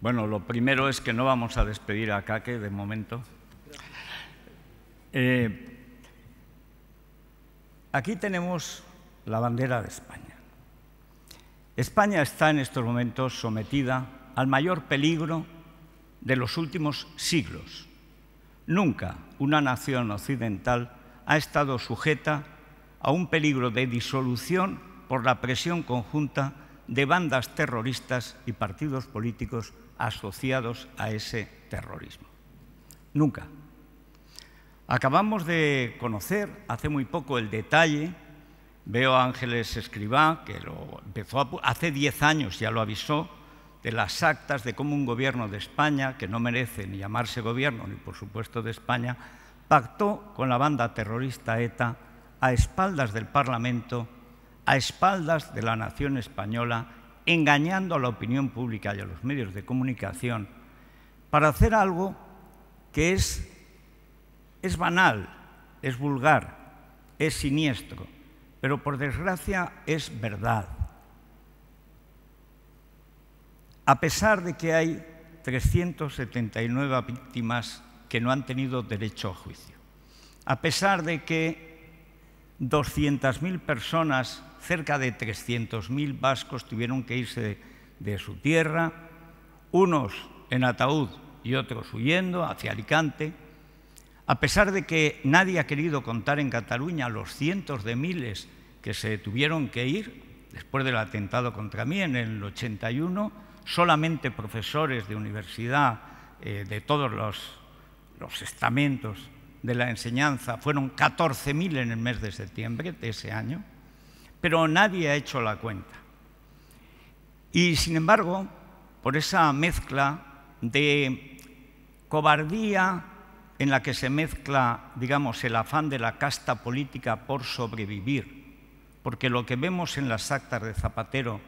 Bueno, lo primero es que no vamos a despedir a Caque de momento. Eh, aquí tenemos la bandera de España. España está en estos momentos sometida al mayor peligro de los últimos siglos. Nunca una nación occidental ha estado sujeta a un peligro de disolución por la presión conjunta de bandas terroristas y partidos políticos asociados a ese terrorismo. Nunca. Acabamos de conocer hace muy poco el detalle, veo a Ángeles Escribá, que lo empezó hace diez años, ya lo avisó, de las actas de cómo un gobierno de España, que no merece ni llamarse gobierno, ni por supuesto de España, pactó con la banda terrorista ETA a espaldas del Parlamento a espaldas de la nación española, engañando a la opinión pública y a los medios de comunicación, para hacer algo que es, es banal, es vulgar, es siniestro, pero por desgracia es verdad. A pesar de que hay 379 víctimas que no han tenido derecho a juicio, a pesar de que 200.000 personas, cerca de 300.000 vascos tuvieron que irse de, su tierra, unos en ataúd y otros huyendo hacia Alicante. A pesar de que nadie ha querido contar en Cataluña los cientos de miles que se tuvieron que ir después del atentado contra mí en el 81, solamente profesores de universidad eh, de todos los estamentos de la enseñanza fueron 14.000 en el mes de septiembre de ese año, pero nadie ha hecho la cuenta. Y sin embargo, por esa mezcla de cobardía en la que se mezcla, digamos, el afán de la casta política por sobrevivir, porque lo que vemos en las actas de Zapatero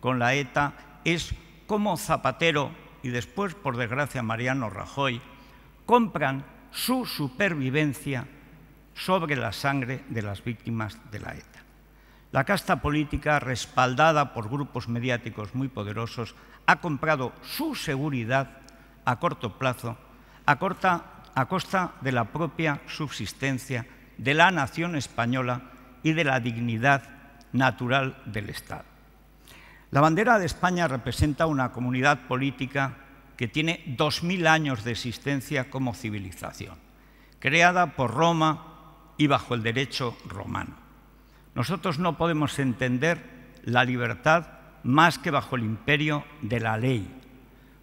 con la ETA es cómo Zapatero y después, por desgracia, Mariano Rajoy compran su supervivencia sobre la sangre de las víctimas de la ETA. La casta política, respaldada por grupos mediáticos muy poderosos, ha comprado su seguridad a corto plazo, a, costa de la propia subsistencia de la nación española y de la dignidad natural del Estado. La bandera de España representa una comunidad política que tiene 2.000 años de existencia como civilización, creada por Roma y bajo el derecho romano. Nosotros no podemos entender la libertad más que bajo el imperio de la ley.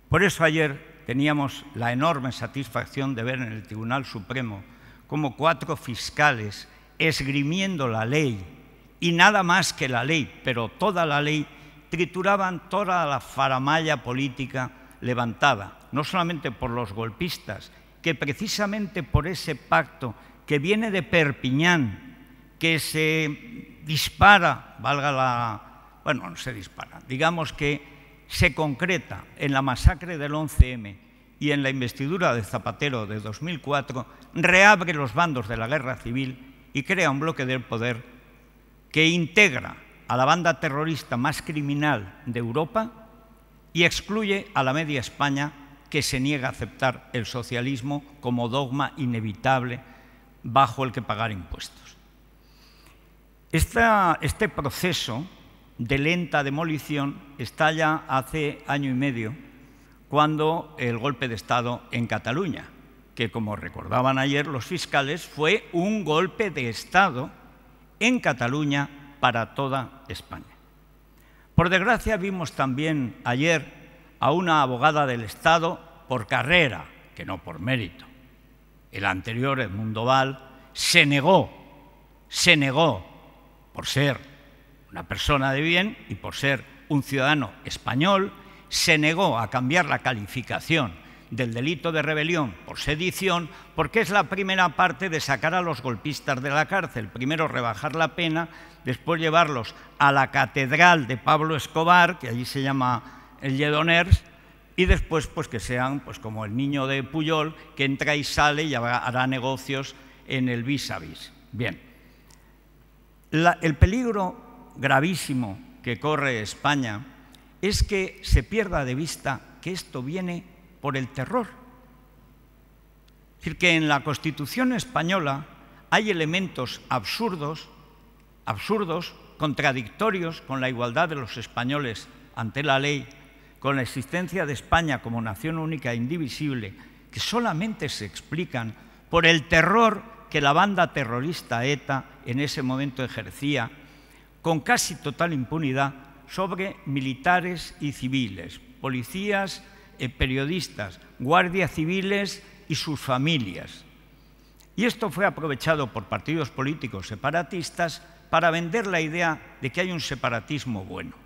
Por eso ayer teníamos la enorme satisfacción de ver en el Tribunal Supremo como cuatro fiscales esgrimiendo la ley y nada más que la ley, pero toda la ley, trituraban toda la faramalla política levantada, no solamente por los golpistas, que precisamente por ese pacto que viene de Perpiñán, que se dispara, valga la... bueno, no se dispara, digamos que se concreta en la masacre del 11M y en la investidura de Zapatero de 2004, reabre los bandos de la guerra civil y crea un bloque del poder que integra a la banda terrorista más criminal de Europa y excluye a la media España que se niega a aceptar el socialismo como dogma inevitable bajo el que pagar impuestos. este proceso de lenta demolición estalla hace año y medio cuando el golpe de Estado en Cataluña, que como recordaban ayer los fiscales, fue un golpe de Estado en Cataluña para toda España. Por desgracia vimos también ayer a una abogada del Estado por carrera, que no por mérito. El anterior, Edmundo Val, se negó, se negó por ser una persona de bien y por ser un ciudadano español, se negó a cambiar la calificación del delito de rebelión por sedición, porque es la primera parte de sacar a los golpistas de la cárcel. Primero rebajar la pena, después llevarlos a la catedral de Pablo Escobar, que allí se llama el Yedoners, y después pues que sean pues como el niño de Puyol que entra y sale y hará negocios en el vis a vis. Bien. el peligro gravísimo que corre España es que se pierda de vista que esto viene por el terror. Es decir, que en la Constitución española hay elementos absurdos, absurdos, contradictorios con la igualdad de los españoles ante la ley con la existencia de España como nación única e indivisible, que solamente se explican por el terror que la banda terrorista ETA en ese momento ejercía con casi total impunidad sobre militares y civiles, policías, periodistas, guardias civiles y sus familias. Y esto fue aprovechado por partidos políticos separatistas para vender la idea de que hay un separatismo bueno.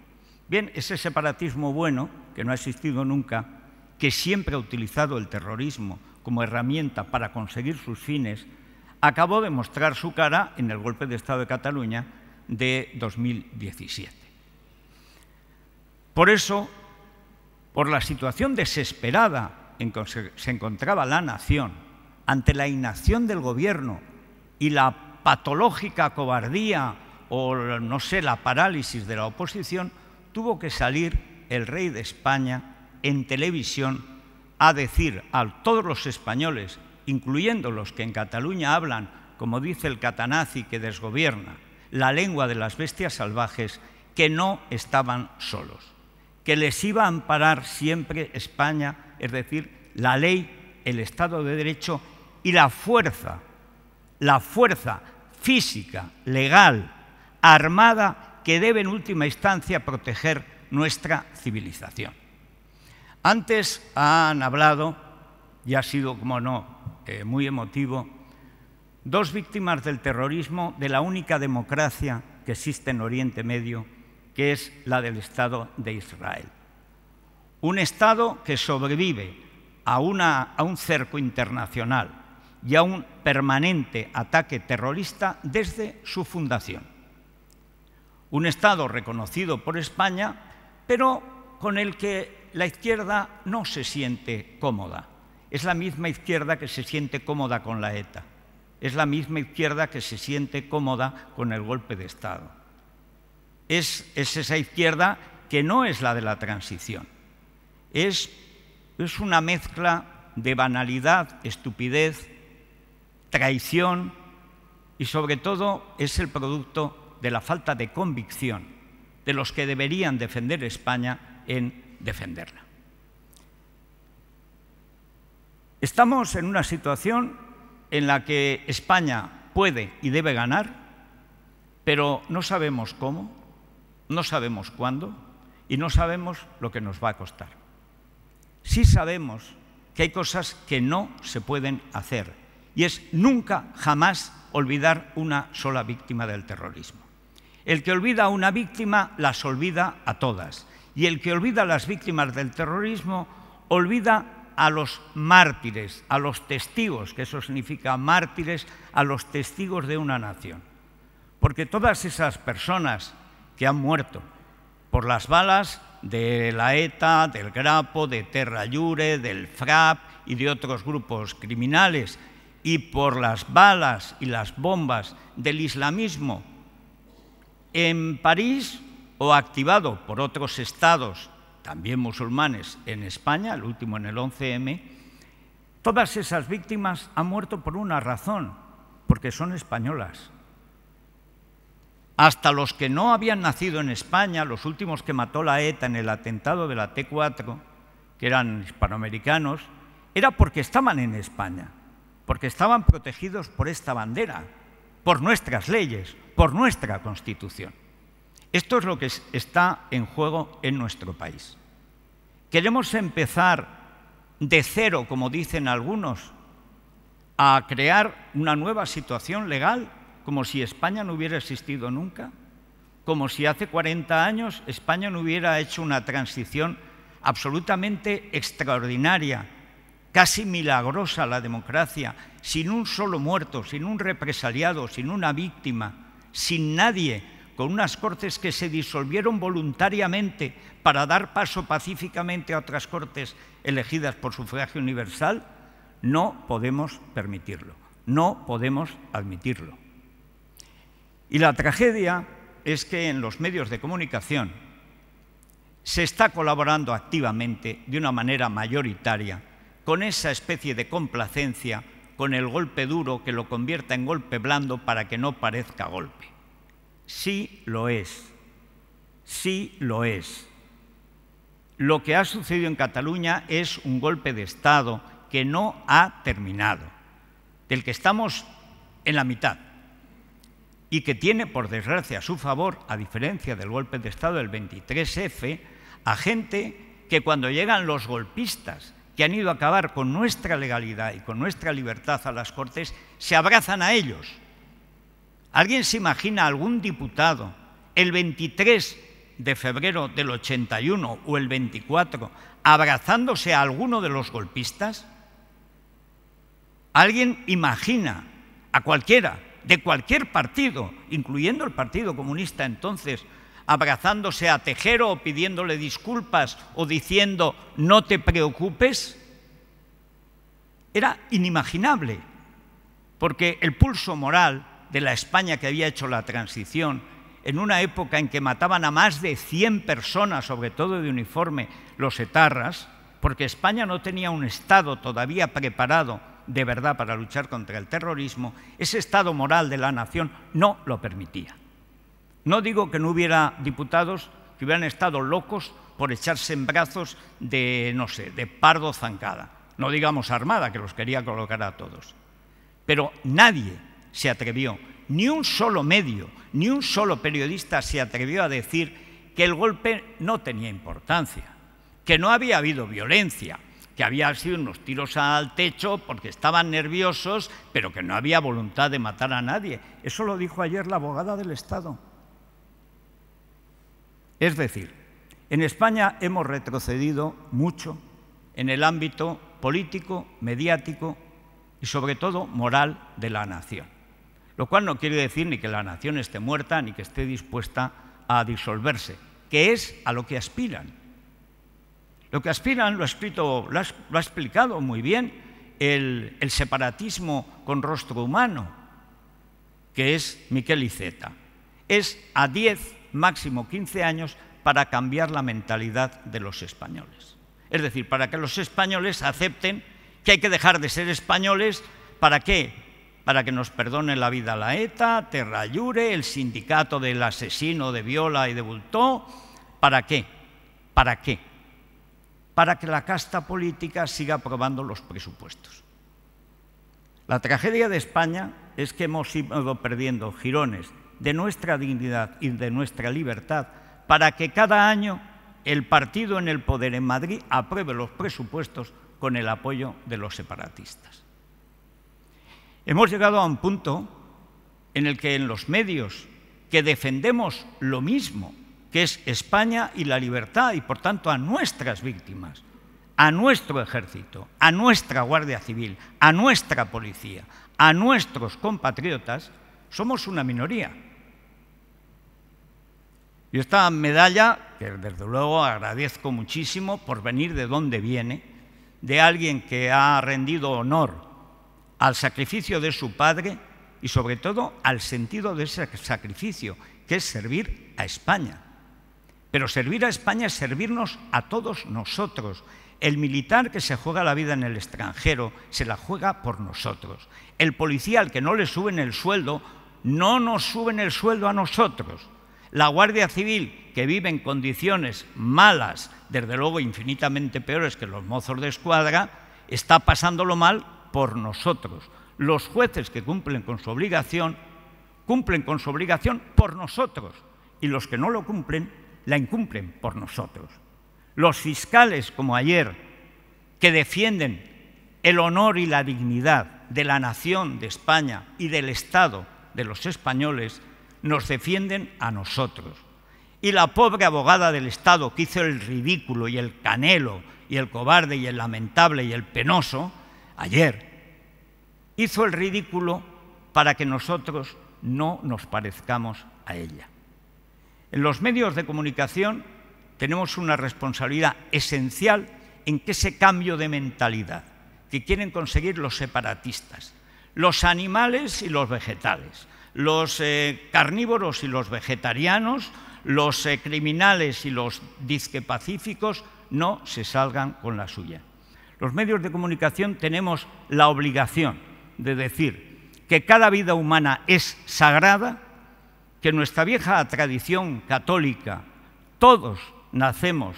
Bien, ese separatismo bueno, que no ha existido nunca, que siempre ha utilizado el terrorismo como herramienta para conseguir sus fines, acabó de mostrar su cara en el golpe de Estado de Cataluña de 2017. Por eso, por la situación desesperada en que se encontraba la nación, ante la inacción del gobierno y la patológica cobardía o, no sé, la parálisis de la oposición, tuvo que salir el rey de España en televisión a decir a todos los españoles, incluyendo los que en Cataluña hablan, como dice el catanazi que desgobierna, la lengua de las bestias salvajes, que no estaban solos, que les iba a amparar siempre España, es decir, la ley, el Estado de Derecho y la fuerza, la fuerza física, legal, armada que debe en última instancia proteger nuestra civilización. Antes han hablado, y ha sido, como no, eh, muy emotivo, dos víctimas del terrorismo de la única democracia que existe en Oriente Medio, que es la del Estado de Israel. Un Estado que sobrevive a un cerco internacional y a un permanente ataque terrorista desde su fundación un Estado reconocido por España, pero con el que la izquierda no se siente cómoda. Es la misma izquierda que se siente cómoda con la ETA. Es la misma izquierda que se siente cómoda con el golpe de Estado. Es, esa izquierda que no es la de la transición. Es, es una mezcla de banalidad, estupidez, traición y sobre todo es el producto de la falta de convicción de los que deberían defender España en defenderla. Estamos en una situación en la que España puede y debe ganar, pero no sabemos cómo, no sabemos cuándo y no sabemos lo que nos va a costar. Sí sabemos que hay cosas que no se pueden hacer y es nunca, jamás olvidar una sola víctima del terrorismo. El que olvida a una víctima las olvida a todas. Y el que olvida a las víctimas del terrorismo olvida a los mártires, a los testigos, que eso significa mártires, a los testigos de una nación. Porque todas esas personas que han muerto por las balas de la ETA, del Grapo, de Terra del FRAP y de otros grupos criminales, y por las balas y las bombas del islamismo en París, o activado por otros estados, también musulmanes, en España, el último en el 11M, todas esas víctimas han muerto por una razón, porque son españolas. Hasta los que no habían nacido en España, los últimos que mató la ETA en el atentado de la T4, que eran hispanoamericanos, era porque estaban en España, porque estaban protegidos por esta bandera, por nuestras leyes, por nuestra Constitución. Esto es lo que está en juego en nuestro país. ¿Queremos empezar de cero, como dicen algunos, a crear una nueva situación legal, como si España no hubiera existido nunca? ¿Como si hace 40 años España no hubiera hecho una transición absolutamente extraordinaria casi milagrosa la democracia, sin un solo muerto, sin un represaliado, sin una víctima, sin nadie, con unas cortes que se disolvieron voluntariamente para dar paso pacíficamente a otras cortes elegidas por sufragio universal, no podemos permitirlo, no podemos admitirlo. Y la tragedia es que en los medios de comunicación se está colaborando activamente de una manera mayoritaria con esa especie de complacencia, con el golpe duro que lo convierta en golpe blando para que no parezca golpe. Sí lo es, sí lo es. Lo que ha sucedido en Cataluña es un golpe de Estado que no ha terminado, del que estamos en la mitad y que tiene, por desgracia, a su favor, a diferencia del golpe de Estado del 23F, a gente que cuando llegan los golpistas que han ido a acabar con nuestra legalidad y con nuestra libertad a las Cortes, se abrazan a ellos. ¿Alguien se imagina algún diputado el 23 de febrero del 81 o el 24 abrazándose a alguno de los golpistas? ¿Alguien imagina a cualquiera, de cualquier partido, incluyendo el Partido Comunista entonces, abrazándose a Tejero o pidiéndole disculpas o diciendo no te preocupes, era inimaginable, porque el pulso moral de la España que había hecho la transición, en una época en que mataban a más de 100 personas, sobre todo de uniforme, los etarras, porque España no tenía un Estado todavía preparado de verdad para luchar contra el terrorismo, ese estado moral de la nación no lo permitía. No digo que no hubiera diputados que hubieran estado locos por echarse en brazos de, no sé, de Pardo Zancada, no digamos Armada, que los quería colocar a todos. Pero nadie se atrevió, ni un solo medio, ni un solo periodista se atrevió a decir que el golpe no tenía importancia, que no había habido violencia, que había sido unos tiros al techo porque estaban nerviosos, pero que no había voluntad de matar a nadie. Eso lo dijo ayer la abogada del Estado. Es decir, en España hemos retrocedido mucho en el ámbito político, mediático y sobre todo moral de la nación. Lo cual no quiere decir ni que la nación esté muerta ni que esté dispuesta a disolverse, que es a lo que aspiran. Lo que aspiran lo ha, escrito, lo ha, explicado muy bien el, separatismo con rostro humano, que es Miquel Iceta. Es a diez máximo 15 años, para cambiar la mentalidad de los españoles. Es decir, para que los españoles acepten que hay que dejar de ser españoles, ¿para qué? Para que nos perdone la vida la ETA, Terra el sindicato del asesino de Viola y de Bultó. ¿Para qué? ¿Para qué? Para que la casta política siga aprobando los presupuestos. La tragedia de España es que hemos ido perdiendo girones de nuestra dignidad y de nuestra libertad para que cada año el partido en el poder en Madrid apruebe los presupuestos con el apoyo de los separatistas. Hemos llegado a un punto en el que en los medios que defendemos lo mismo, que es España y la libertad, y por tanto a nuestras víctimas, a nuestro ejército, a nuestra Guardia Civil, a nuestra policía, a nuestros compatriotas, somos una minoría. Y esta medalla, que desde luego agradezco muchísimo por venir de donde viene, de alguien que ha rendido honor al sacrificio de su padre y sobre todo al sentido de ese sacrificio, que es servir a España. Pero servir a España es servirnos a todos nosotros. El militar que se juega la vida en el extranjero se la juega por nosotros. El policía al que no le suben el sueldo, no nos suben el sueldo a nosotros la Guardia Civil, que vive en condiciones malas, desde luego infinitamente peores que los mozos de escuadra, está pasándolo mal por nosotros. Los jueces que cumplen con su obligación, cumplen con su obligación por nosotros. Y los que no lo cumplen, la incumplen por nosotros. Los fiscales, como ayer, que defienden el honor y la dignidad de la nación de España y del Estado de los españoles, nos defienden a nosotros. Y la pobre abogada del Estado que hizo el ridículo y el canelo y el cobarde y el lamentable y el penoso, ayer, hizo el ridículo para que nosotros no nos parezcamos a ella. En los medios de comunicación tenemos una responsabilidad esencial en que ese cambio de mentalidad que quieren conseguir los separatistas, los animales y los vegetales, los eh, carnívoros y los vegetarianos, los eh, criminales y los disquepacíficos no se salgan con la suya. Los medios de comunicación tenemos la obligación de decir que cada vida humana es sagrada, que nuestra vieja tradición católica, todos nacemos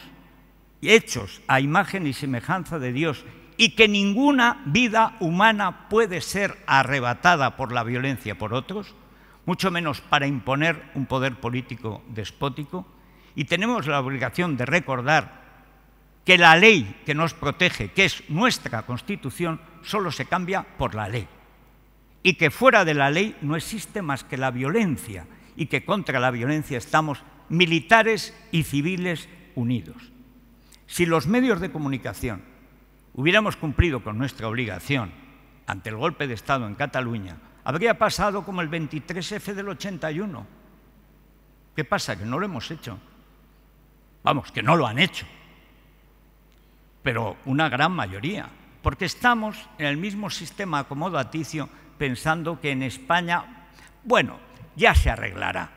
hechos a imagen y semejanza de Dios y que ninguna vida humana puede ser arrebatada por la violencia por otros, mucho menos para imponer un poder político despótico, y tenemos la obligación de recordar que la ley que nos protege, que es nuestra Constitución, solo se cambia por la ley, y que fuera de la ley no existe más que la violencia, y que contra la violencia estamos militares y civiles unidos. Si los medios de comunicación hubiéramos cumplido con nuestra obligación ante el golpe de Estado en Cataluña, habría pasado como el 23F del 81. ¿Qué pasa? Que no lo hemos hecho. Vamos, que no lo han hecho. Pero una gran mayoría. Porque estamos en el mismo sistema acomodaticio pensando que en España, bueno, ya se arreglará.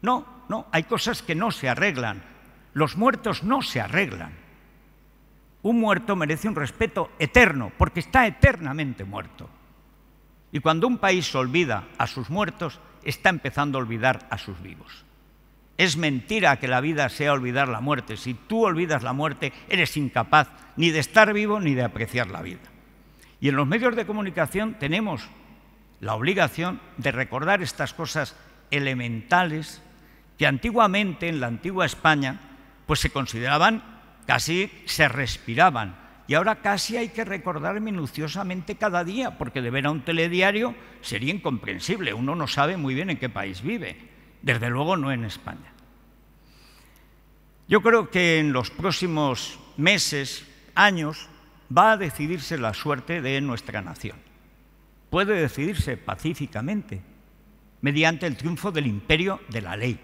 No, no, hay cosas que no se arreglan. Los muertos no se arreglan. Un muerto merece un respeto eterno porque está eternamente muerto. Y cuando un país olvida a sus muertos, está empezando a olvidar a sus vivos. Es mentira que la vida sea olvidar la muerte. Si tú olvidas la muerte, eres incapaz ni de estar vivo ni de apreciar la vida. Y en los medios de comunicación tenemos la obligación de recordar estas cosas elementales que antiguamente en la antigua España pues se consideraban casi se respiraban y ahora casi hay que recordar minuciosamente cada día, porque de ver a un telediario sería incomprensible. Uno no sabe muy bien en qué país vive. Desde luego no en España. Yo creo que en los próximos meses, años, va a decidirse la suerte de nuestra nación. Puede decidirse pacíficamente, mediante el triunfo del imperio de la ley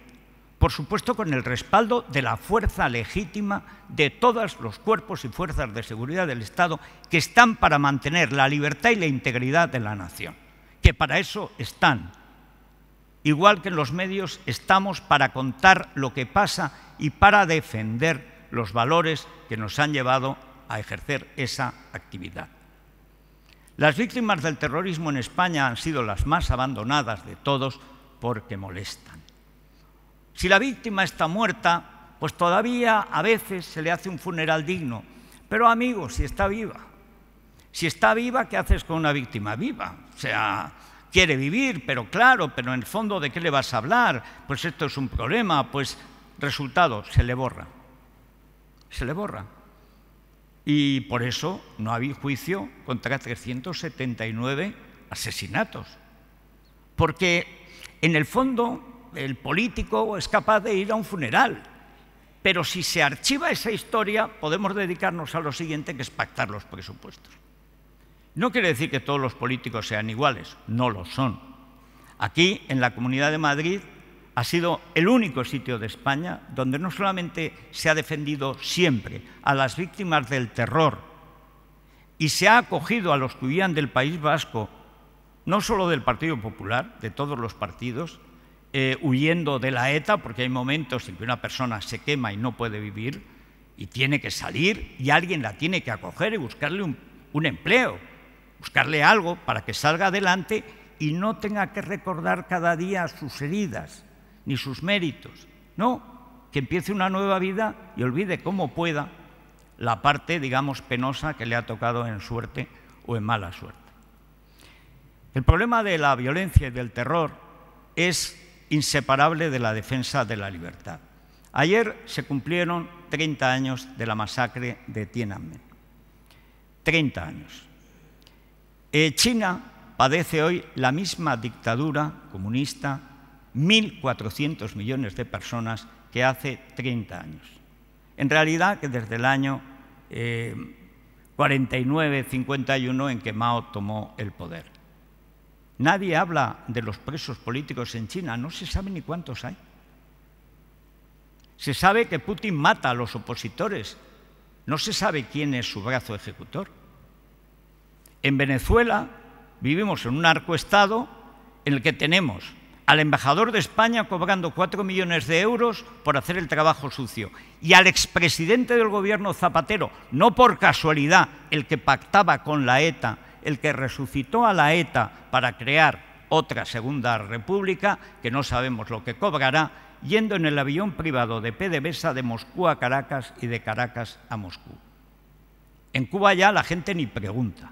por supuesto con el respaldo de la fuerza legítima de todos los cuerpos y fuerzas de seguridad del Estado que están para mantener la libertad y la integridad de la nación, que para eso están. Igual que en los medios estamos para contar lo que pasa y para defender los valores que nos han llevado a ejercer esa actividad. Las víctimas del terrorismo en España han sido las más abandonadas de todos porque molestan si la víctima está muerta, pues todavía a veces se le hace un funeral digno. Pero amigos, si está viva, si está viva, ¿qué haces con una víctima viva? O sea, quiere vivir, pero claro, pero en el fondo, ¿de qué le vas a hablar? Pues esto es un problema, pues resultado, se le borra. Se le borra. Y por eso no había juicio contra 379 asesinatos. Porque en el fondo el político es capaz de ir a un funeral. Pero si se archiva esa historia, podemos dedicarnos a lo siguiente, que es pactar los presupuestos. No quiere decir que todos los políticos sean iguales, no lo son. Aquí, en la Comunidad de Madrid, ha sido el único sitio de España donde no solamente se ha defendido siempre a las víctimas del terror y se ha acogido a los que huían del País Vasco, no solo del Partido Popular, de todos los partidos, eh, huyendo de la ETA, porque hay momentos en que una persona se quema y no puede vivir y tiene que salir y alguien la tiene que acoger y buscarle un, un empleo, buscarle algo para que salga adelante y no tenga que recordar cada día sus heridas ni sus méritos. No, que empiece una nueva vida y olvide como pueda la parte, digamos, penosa que le ha tocado en suerte o en mala suerte. El problema de la violencia y del terror es inseparable de la defensa de la libertad. Ayer se cumplieron 30 años de la masacre de Tiananmen. 30 años. Eh, China padece hoy la misma dictadura comunista, 1.400 millones de personas, que hace 30 años. En realidad, que desde el año 49-51 eh, en que Mao tomó el poder. Nadie habla de los presos políticos en China, no se sabe ni cuántos hay. Se sabe que Putin mata a los opositores, no se sabe quién es su brazo ejecutor. En Venezuela vivimos en un arcoestado en el que tenemos al embajador de España cobrando cuatro millones de euros por hacer el trabajo sucio y al expresidente del gobierno Zapatero, no por casualidad, el que pactaba con la ETA el que resucitó a la ETA para crear otra Segunda República, que no sabemos lo que cobrará, yendo en el avión privado de PDVSA de Moscú a Caracas y de Caracas a Moscú. En Cuba ya la gente ni pregunta.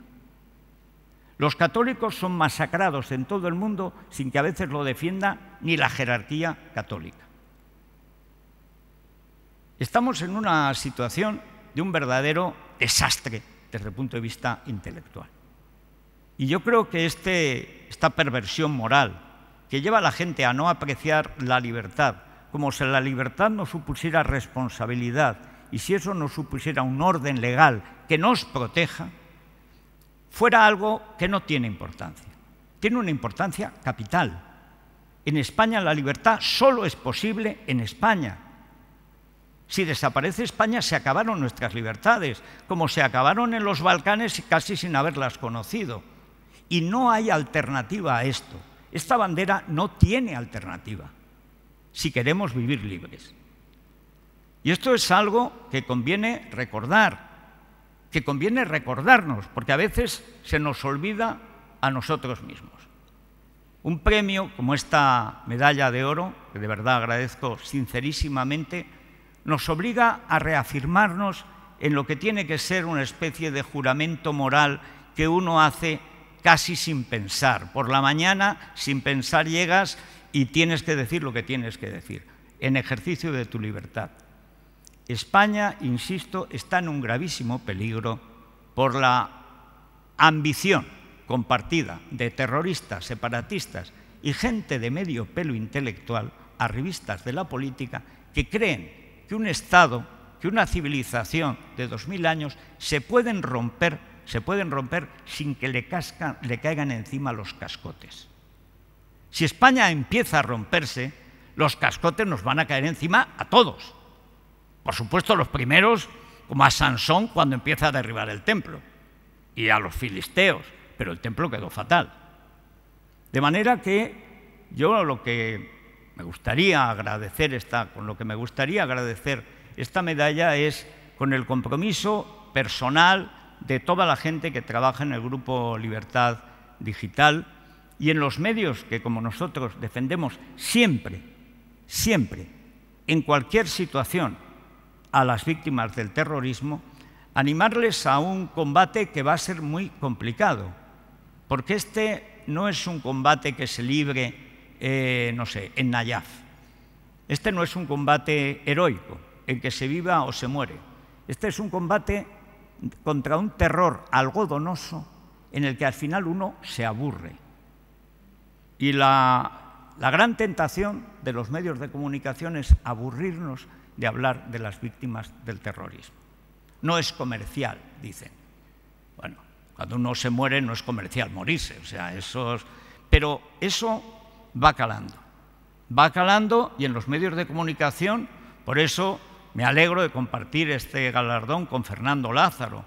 Los católicos son masacrados en todo el mundo sin que a veces lo defienda ni la jerarquía católica. Estamos en una situación de un verdadero desastre desde el punto de vista intelectual. Y yo creo que este, esta perversión moral que lleva a la gente a no apreciar la libertad, como si la libertad no supusiera responsabilidad y si eso no supusiera un orden legal que nos proteja, fuera algo que no tiene importancia. Tiene una importancia capital. En España la libertad solo es posible en España. Si desaparece España se acabaron nuestras libertades, como se acabaron en los Balcanes casi sin haberlas conocido. Y no hay alternativa a esto. Esta bandera no tiene alternativa si queremos vivir libres. Y esto es algo que conviene recordar, que conviene recordarnos, porque a veces se nos olvida a nosotros mismos. Un premio como esta medalla de oro, que de verdad agradezco sincerísimamente, nos obliga a reafirmarnos en lo que tiene que ser una especie de juramento moral que uno hace casi sin pensar. Por la mañana, sin pensar, llegas y tienes que decir lo que tienes que decir, en ejercicio de tu libertad. España, insisto, está en un gravísimo peligro por la ambición compartida de terroristas, separatistas y gente de medio pelo intelectual, arribistas de la política, que creen que un Estado, que una civilización de 2.000 años se pueden romper se pueden romper sin que le, caigan encima los cascotes. Si España empieza a romperse, los cascotes nos van a caer encima a todos. Por supuesto, los primeros, como a Sansón cuando empieza a derribar el templo, y a los filisteos, pero el templo quedó fatal. De manera que yo lo que me gustaría agradecer esta, con lo que me gustaría agradecer esta medalla es con el compromiso personal de toda la gente que trabaja en el Grupo Libertad Digital y en los medios que como nosotros defendemos siempre, siempre, en cualquier situación, a las víctimas del terrorismo, animarles a un combate que va a ser muy complicado, porque este no es un combate que se libre, eh, no sé, en Nayaf. Este no es un combate heroico, en que se viva o se muere. Este es un combate contra un terror algodonoso en el que al final uno se aburre. Y la, gran tentación de los medios de comunicación es aburrirnos de hablar de las víctimas del terrorismo. No es comercial, dicen. Bueno, cuando uno se muere no es comercial morirse, o sea, eso pero eso va calando. Va calando y en los medios de comunicación, por eso me alegro de compartir este galardón con Fernando Lázaro,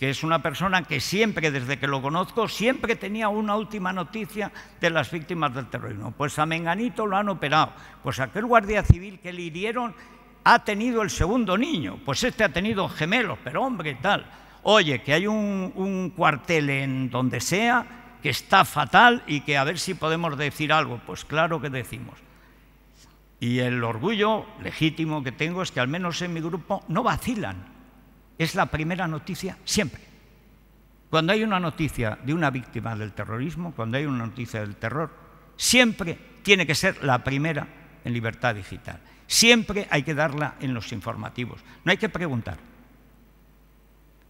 que es una persona que siempre, desde que lo conozco, siempre tenía una última noticia de las víctimas del terrorismo. Pues a Menganito lo han operado, pues aquel guardia civil que le hirieron ha tenido el segundo niño, pues este ha tenido gemelos, pero hombre, tal. Oye, que hay un, cuartel en donde sea que está fatal y que a ver si podemos decir algo. Pues claro que decimos. Y el orgullo legítimo que tengo es que al menos en mi grupo no vacilan. Es la primera noticia siempre. Cuando hay una noticia de una víctima del terrorismo, cuando hay una noticia del terror, siempre tiene que ser la primera en libertad digital. Siempre hay que darla en los informativos. No hay que preguntar.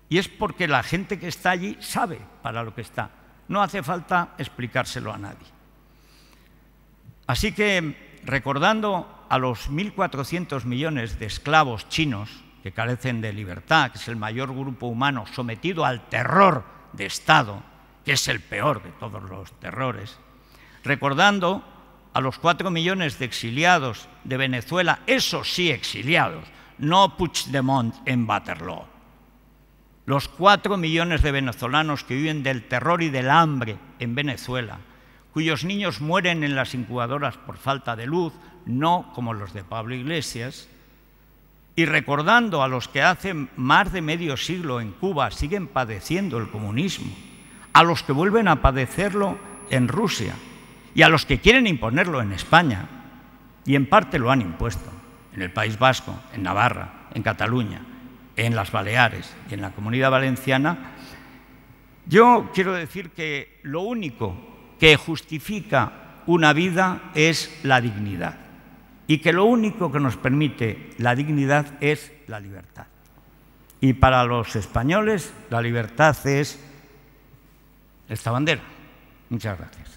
Y es porque la gente que está allí sabe para lo que está. No hace falta explicárselo a nadie. Así que recordando a los 1.400 millones de esclavos chinos que carecen de libertad, que es el mayor grupo humano sometido al terror de Estado, que es el peor de todos los terrores, recordando a los cuatro millones de exiliados de Venezuela, esos sí exiliados, no Puigdemont en Waterloo, los cuatro millones de venezolanos que viven del terror y del hambre en Venezuela, cuyos niños mueren en las incubadoras por falta de luz, no como los de Pablo Iglesias, y recordando a los que hace más de medio siglo en Cuba siguen padeciendo el comunismo, a los que vuelven a padecerlo en Rusia y a los que quieren imponerlo en España, y en parte lo han impuesto, en el País Vasco, en Navarra, en Cataluña, en las Baleares y en la Comunidad Valenciana, yo quiero decir que lo único que justifica una vida es la dignidad y que lo único que nos permite la dignidad es la libertad. Y para los españoles la libertad es esta bandera. Muchas gracias.